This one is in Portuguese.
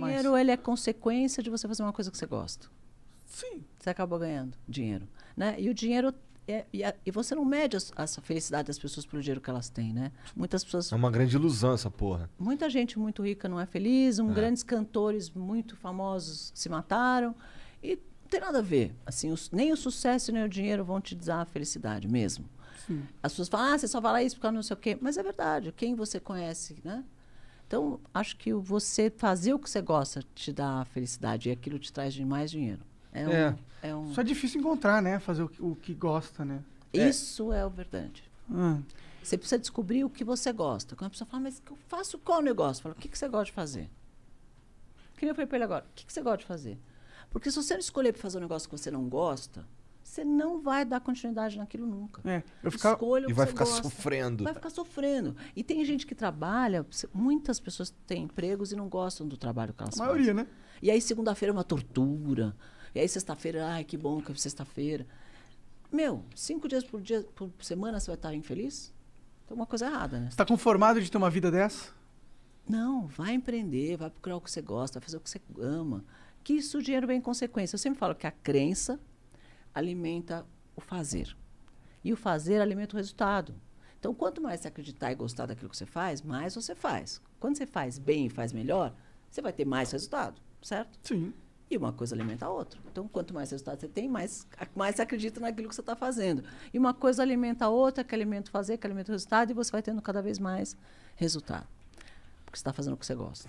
mais. dinheiro ele é consequência de você fazer uma coisa que você gosta. Sim. Você acabou ganhando dinheiro, né? E o dinheiro é, e, a, e, você não mede a, felicidade das pessoas pelo dinheiro que elas têm, né? Muitas pessoas. É uma grande ilusão essa porra. Muita gente muito rica não é feliz, um, é. grandes cantores muito famosos se mataram e não tem nada a ver. Assim, os, nem o sucesso nem o dinheiro vão te dar a felicidade mesmo. Sim. As pessoas falam, ah, você só fala isso porque não sei o quê. Mas é verdade, quem você conhece, né? Então, acho que você fazer o que você gosta te dá felicidade e aquilo te traz mais dinheiro. É, é. é um... Só é difícil encontrar, né? Fazer o que, o que gosta, né? É. É. Isso é, é o verdade. Hum. Você precisa descobrir o que você gosta. Quando a pessoa fala, mas eu faço qual negócio? Fala, o que, que você gosta de fazer? Que nem eu falei pra ele agora, o que, que você gosta de fazer? Porque se você não escolher para fazer um negócio que você não gosta, você não vai dar continuidade naquilo nunca. É, eu ficar, Escolha e vai ficar gosta. sofrendo. Vai ficar sofrendo. E tem gente que trabalha, muitas pessoas têm empregos e não gostam do trabalho que elas A maioria, fazem. né? E aí segunda-feira é uma tortura. E aí sexta-feira, ai, que bom que é sexta-feira. Meu, cinco dias por dia por semana você vai estar infeliz? Tem uma coisa errada, né? Você está conformado de ter uma vida dessa? Não, vai empreender, vai procurar o que você gosta, vai fazer o que você ama. Que isso o dinheiro vem em consequência. Eu sempre falo que a crença alimenta o fazer. E o fazer alimenta o resultado. Então, quanto mais você acreditar e gostar daquilo que você faz, mais você faz. Quando você faz bem e faz melhor, você vai ter mais resultado, certo? Sim. E uma coisa alimenta a outra. Então, quanto mais resultado você tem, mais, mais você acredita naquilo que você está fazendo. E uma coisa alimenta a outra, que alimenta o fazer, que alimenta o resultado, e você vai tendo cada vez mais resultado. Porque você está fazendo o que você gosta.